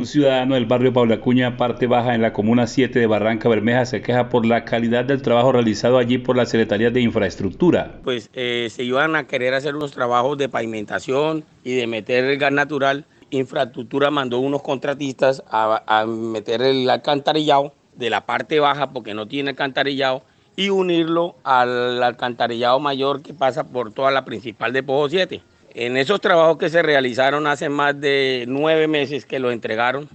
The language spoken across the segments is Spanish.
Un ciudadano del barrio Pablo Acuña, parte baja en la comuna 7 de Barranca Bermeja, se queja por la calidad del trabajo realizado allí por la Secretaría de Infraestructura. Pues eh, se iban a querer hacer unos trabajos de pavimentación y de meter el gas natural. Infraestructura mandó unos contratistas a, a meter el alcantarillado de la parte baja porque no tiene alcantarillado y unirlo al alcantarillado mayor que pasa por toda la principal de Pojo 7. En esos trabajos que se realizaron hace más de nueve meses que lo entregaron,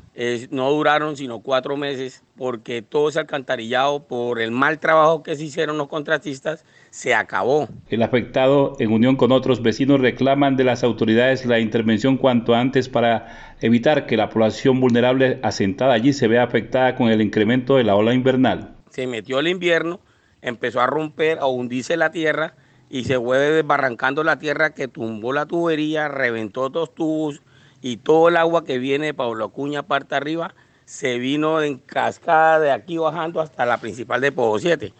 no duraron sino cuatro meses porque todo ese alcantarillado por el mal trabajo que se hicieron los contratistas se acabó. El afectado, en unión con otros vecinos, reclaman de las autoridades la intervención cuanto antes para evitar que la población vulnerable asentada allí se vea afectada con el incremento de la ola invernal. Se metió el invierno, empezó a romper, a hundirse la tierra y se fue desbarrancando la tierra que tumbó la tubería, reventó dos tubos y todo el agua que viene de Pablo Acuña parte arriba se vino en cascada de aquí bajando hasta la principal de Povo 7,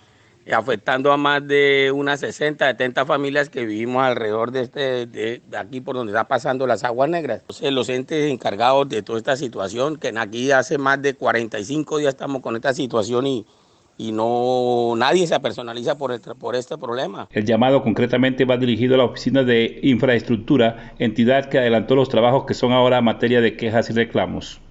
afectando a más de unas 60, 70 familias que vivimos alrededor de, este, de, aquí por donde está pasando las aguas negras. los entes encargados de toda esta situación, que aquí hace más de 45 días estamos con esta situación y y no nadie se personaliza por, por este problema. El llamado concretamente va dirigido a la Oficina de Infraestructura, entidad que adelantó los trabajos que son ahora materia de quejas y reclamos.